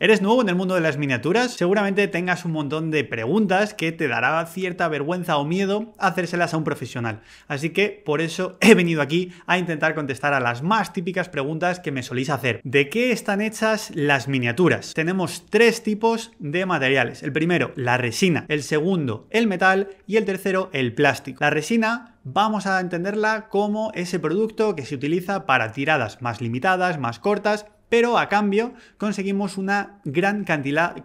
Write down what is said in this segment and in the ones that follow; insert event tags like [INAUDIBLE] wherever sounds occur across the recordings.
¿Eres nuevo en el mundo de las miniaturas? Seguramente tengas un montón de preguntas que te dará cierta vergüenza o miedo hacérselas a un profesional. Así que por eso he venido aquí a intentar contestar a las más típicas preguntas que me solís hacer. ¿De qué están hechas las miniaturas? Tenemos tres tipos de materiales. El primero, la resina. El segundo, el metal. Y el tercero, el plástico. La resina vamos a entenderla como ese producto que se utiliza para tiradas más limitadas, más cortas pero a cambio conseguimos una gran cantidad,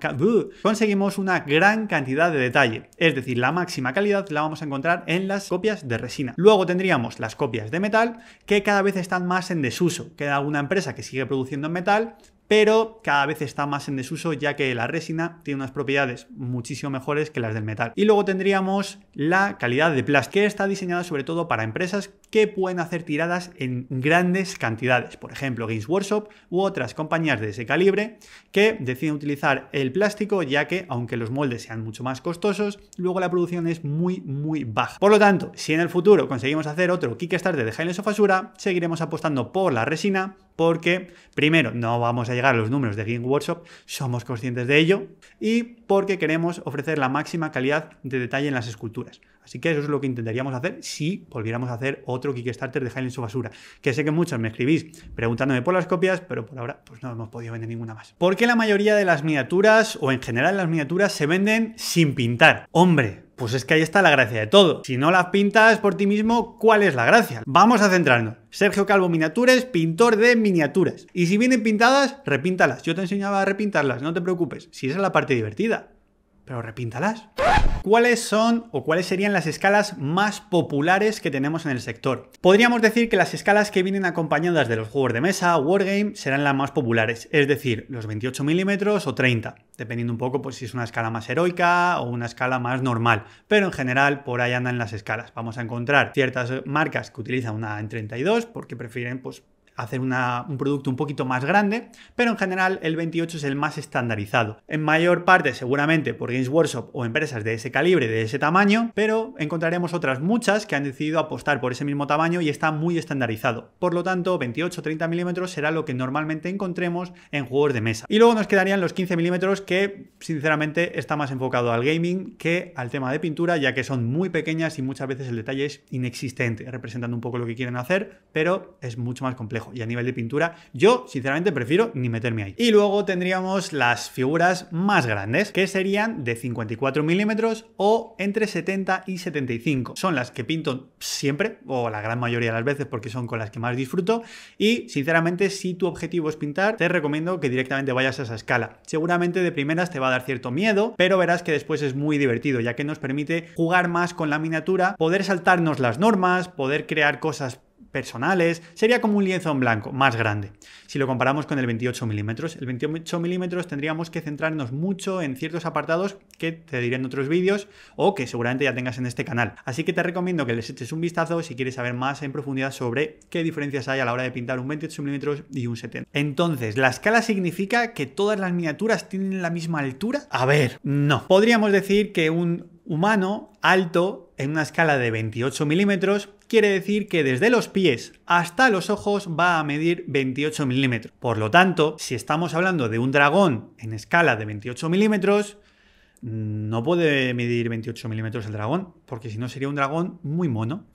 conseguimos una gran cantidad de detalle, es decir, la máxima calidad la vamos a encontrar en las copias de resina. Luego tendríamos las copias de metal, que cada vez están más en desuso, queda alguna empresa que sigue produciendo en metal, pero cada vez está más en desuso ya que la resina tiene unas propiedades muchísimo mejores que las del metal. Y luego tendríamos la calidad de plástico, que está diseñada sobre todo para empresas que pueden hacer tiradas en grandes cantidades, por ejemplo Games Workshop u otras compañías de ese calibre que deciden utilizar el plástico ya que aunque los moldes sean mucho más costosos, luego la producción es muy muy baja. Por lo tanto, si en el futuro conseguimos hacer otro Kickstarter de Highlands of Asura, seguiremos apostando por la resina porque, primero, no vamos a llegar a los números de Game Workshop, somos conscientes de ello, y porque queremos ofrecer la máxima calidad de detalle en las esculturas. Así que eso es lo que intentaríamos hacer si volviéramos a hacer otro Kickstarter de en su Basura, que sé que muchos me escribís preguntándome por las copias, pero por ahora pues no hemos podido vender ninguna más. ¿Por qué la mayoría de las miniaturas, o en general las miniaturas, se venden sin pintar? Hombre, pues es que ahí está la gracia de todo. Si no las pintas por ti mismo, ¿cuál es la gracia? Vamos a centrarnos. Sergio Calvo Miniatures, pintor de miniaturas. Y si vienen pintadas, repíntalas. Yo te enseñaba a repintarlas, no te preocupes. Si esa es la parte divertida pero repíntalas. ¿Cuáles son o cuáles serían las escalas más populares que tenemos en el sector? Podríamos decir que las escalas que vienen acompañadas de los juegos de mesa, Wargame, serán las más populares, es decir, los 28 milímetros o 30, dependiendo un poco pues, si es una escala más heroica o una escala más normal, pero en general por ahí andan las escalas. Vamos a encontrar ciertas marcas que utilizan una en 32 porque prefieren pues, hacer un producto un poquito más grande, pero en general el 28 es el más estandarizado. En mayor parte seguramente por Games Workshop o empresas de ese calibre, de ese tamaño, pero encontraremos otras muchas que han decidido apostar por ese mismo tamaño y está muy estandarizado. Por lo tanto, 28-30 o milímetros será lo que normalmente encontremos en juegos de mesa. Y luego nos quedarían los 15 milímetros que sinceramente está más enfocado al gaming que al tema de pintura, ya que son muy pequeñas y muchas veces el detalle es inexistente, representando un poco lo que quieren hacer, pero es mucho más complejo. Y a nivel de pintura, yo sinceramente prefiero ni meterme ahí. Y luego tendríamos las figuras más grandes, que serían de 54 milímetros o entre 70 y 75. Son las que pinto siempre, o la gran mayoría de las veces, porque son con las que más disfruto. Y sinceramente, si tu objetivo es pintar, te recomiendo que directamente vayas a esa escala. Seguramente de primeras te va a dar cierto miedo, pero verás que después es muy divertido, ya que nos permite jugar más con la miniatura, poder saltarnos las normas, poder crear cosas personales, sería como un lienzo en blanco, más grande. Si lo comparamos con el 28 milímetros, el 28 milímetros tendríamos que centrarnos mucho en ciertos apartados que te diré en otros vídeos o que seguramente ya tengas en este canal. Así que te recomiendo que les eches un vistazo si quieres saber más en profundidad sobre qué diferencias hay a la hora de pintar un 28 milímetros y un 70. Entonces, ¿la escala significa que todas las miniaturas tienen la misma altura? A ver, no. Podríamos decir que un humano alto en una escala de 28 milímetros quiere decir que desde los pies hasta los ojos va a medir 28 milímetros. Por lo tanto, si estamos hablando de un dragón en escala de 28 milímetros, no puede medir 28 milímetros el dragón, porque si no sería un dragón muy mono.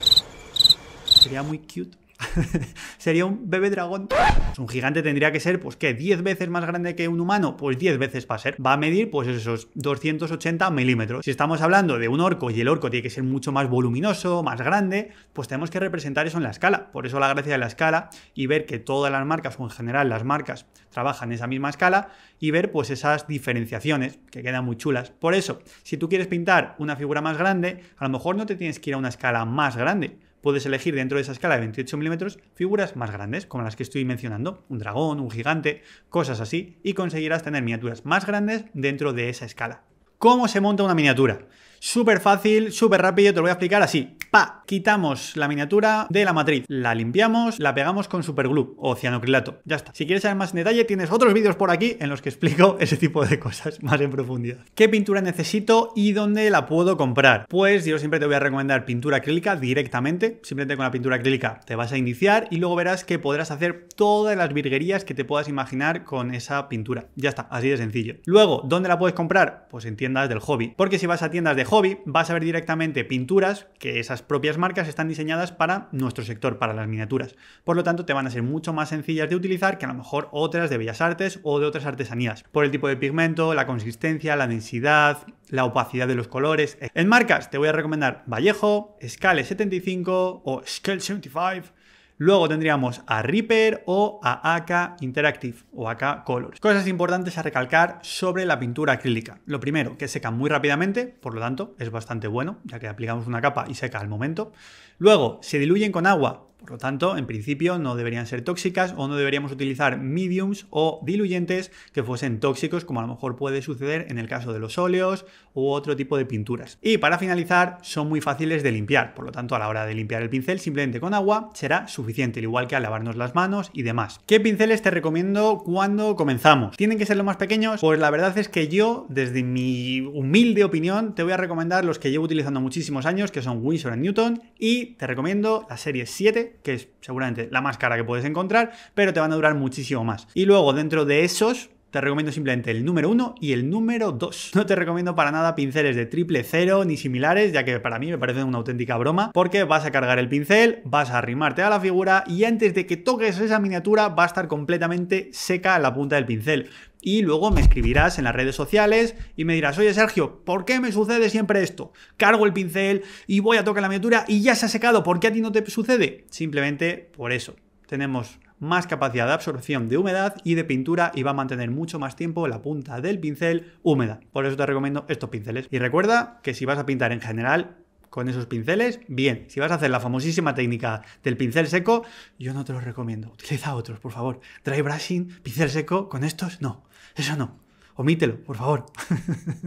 Sería muy cute. [LAUGHS] sería un bebé dragón. un gigante tendría que ser, pues, ¿qué? ¿10 veces más grande que un humano? Pues 10 veces va a ser. Va a medir, pues, esos 280 milímetros. Si estamos hablando de un orco y el orco tiene que ser mucho más voluminoso, más grande, pues tenemos que representar eso en la escala. Por eso la gracia de la escala y ver que todas las marcas, o en general las marcas, trabajan en esa misma escala y ver, pues, esas diferenciaciones que quedan muy chulas. Por eso, si tú quieres pintar una figura más grande, a lo mejor no te tienes que ir a una escala más grande puedes elegir dentro de esa escala de 28 milímetros figuras más grandes, como las que estoy mencionando, un dragón, un gigante, cosas así, y conseguirás tener miniaturas más grandes dentro de esa escala. ¿Cómo se monta una miniatura? Súper fácil, súper rápido, te lo voy a explicar así. ¡Pa! Quitamos la miniatura de la matriz, la limpiamos, la pegamos con superglue o cianocrilato. Ya está. Si quieres saber más en detalle, tienes otros vídeos por aquí en los que explico [LAUGHS] ese tipo de cosas más en profundidad. ¿Qué pintura necesito y dónde la puedo comprar? Pues yo siempre te voy a recomendar pintura acrílica directamente. Simplemente con la pintura acrílica te vas a iniciar y luego verás que podrás hacer todas las virguerías que te puedas imaginar con esa pintura. Ya está, así de sencillo. Luego, ¿dónde la puedes comprar? Pues en tiendas del hobby. Porque si vas a tiendas de hobby, vas a ver directamente pinturas que esas propias marcas están diseñadas para nuestro sector, para las miniaturas. Por lo tanto, te van a ser mucho más sencillas de utilizar que a lo mejor otras de bellas artes o de otras artesanías, por el tipo de pigmento, la consistencia, la densidad, la opacidad de los colores. En marcas te voy a recomendar Vallejo, Scale 75 o Scale 75 Luego tendríamos a Reaper o a AK Interactive o AK Colors. Cosas importantes a recalcar sobre la pintura acrílica. Lo primero, que seca muy rápidamente, por lo tanto es bastante bueno, ya que aplicamos una capa y seca al momento. Luego, se diluyen con agua, por lo tanto, en principio no deberían ser tóxicas o no deberíamos utilizar mediums o diluyentes que fuesen tóxicos, como a lo mejor puede suceder en el caso de los óleos u otro tipo de pinturas. Y para finalizar, son muy fáciles de limpiar, por lo tanto, a la hora de limpiar el pincel, simplemente con agua será suficiente, al igual que a lavarnos las manos y demás. ¿Qué pinceles te recomiendo cuando comenzamos? ¿Tienen que ser los más pequeños? Pues la verdad es que yo, desde mi humilde opinión, te voy a recomendar los que llevo utilizando muchísimos años, que son Winsor Newton, y te recomiendo la serie 7 que es seguramente la más cara que puedes encontrar, pero te van a durar muchísimo más. Y luego dentro de esos, te recomiendo simplemente el número 1 y el número 2. No te recomiendo para nada pinceles de triple cero ni similares, ya que para mí me parecen una auténtica broma, porque vas a cargar el pincel, vas a arrimarte a la figura y antes de que toques esa miniatura va a estar completamente seca la punta del pincel y luego me escribirás en las redes sociales y me dirás, oye Sergio, ¿por qué me sucede siempre esto? Cargo el pincel y voy a tocar la miniatura y ya se ha secado, ¿por qué a ti no te sucede? Simplemente por eso. Tenemos más capacidad de absorción de humedad y de pintura y va a mantener mucho más tiempo la punta del pincel húmeda. Por eso te recomiendo estos pinceles. Y recuerda que si vas a pintar en general, con esos pinceles, bien. Si vas a hacer la famosísima técnica del pincel seco, yo no te lo recomiendo. Utiliza otros, por favor. Dry brushing, pincel seco, con estos, no. Eso no. Omítelo, por favor. [LAUGHS]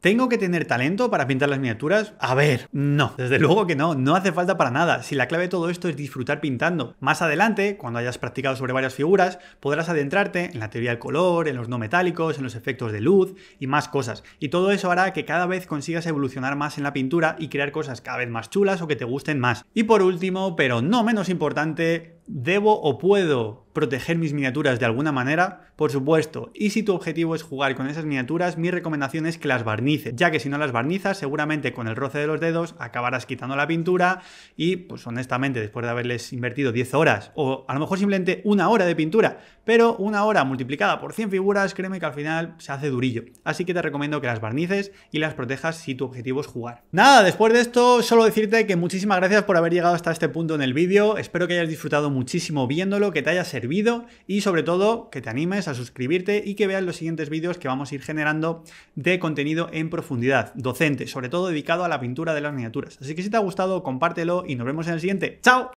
¿Tengo que tener talento para pintar las miniaturas? A ver, no, desde [LAUGHS] luego que no, no hace falta para nada, si la clave de todo esto es disfrutar pintando. Más adelante, cuando hayas practicado sobre varias figuras, podrás adentrarte en la teoría del color, en los no metálicos, en los efectos de luz y más cosas. Y todo eso hará que cada vez consigas evolucionar más en la pintura y crear cosas cada vez más chulas o que te gusten más. Y por último, pero no menos importante, debo o puedo proteger mis miniaturas de alguna manera, por supuesto. Y si tu objetivo es jugar con esas miniaturas, mi recomendación es que las barnices, ya que si no las barnizas, seguramente con el roce de los dedos acabarás quitando la pintura y, pues honestamente, después de haberles invertido 10 horas o a lo mejor simplemente una hora de pintura, pero una hora multiplicada por 100 figuras, créeme que al final se hace durillo. Así que te recomiendo que las barnices y las protejas si tu objetivo es jugar. Nada, después de esto, solo decirte que muchísimas gracias por haber llegado hasta este punto en el vídeo. Espero que hayas disfrutado muchísimo viéndolo, que te hayas y sobre todo que te animes a suscribirte y que veas los siguientes vídeos que vamos a ir generando de contenido en profundidad, docente, sobre todo dedicado a la pintura de las miniaturas. Así que si te ha gustado, compártelo y nos vemos en el siguiente. ¡Chao!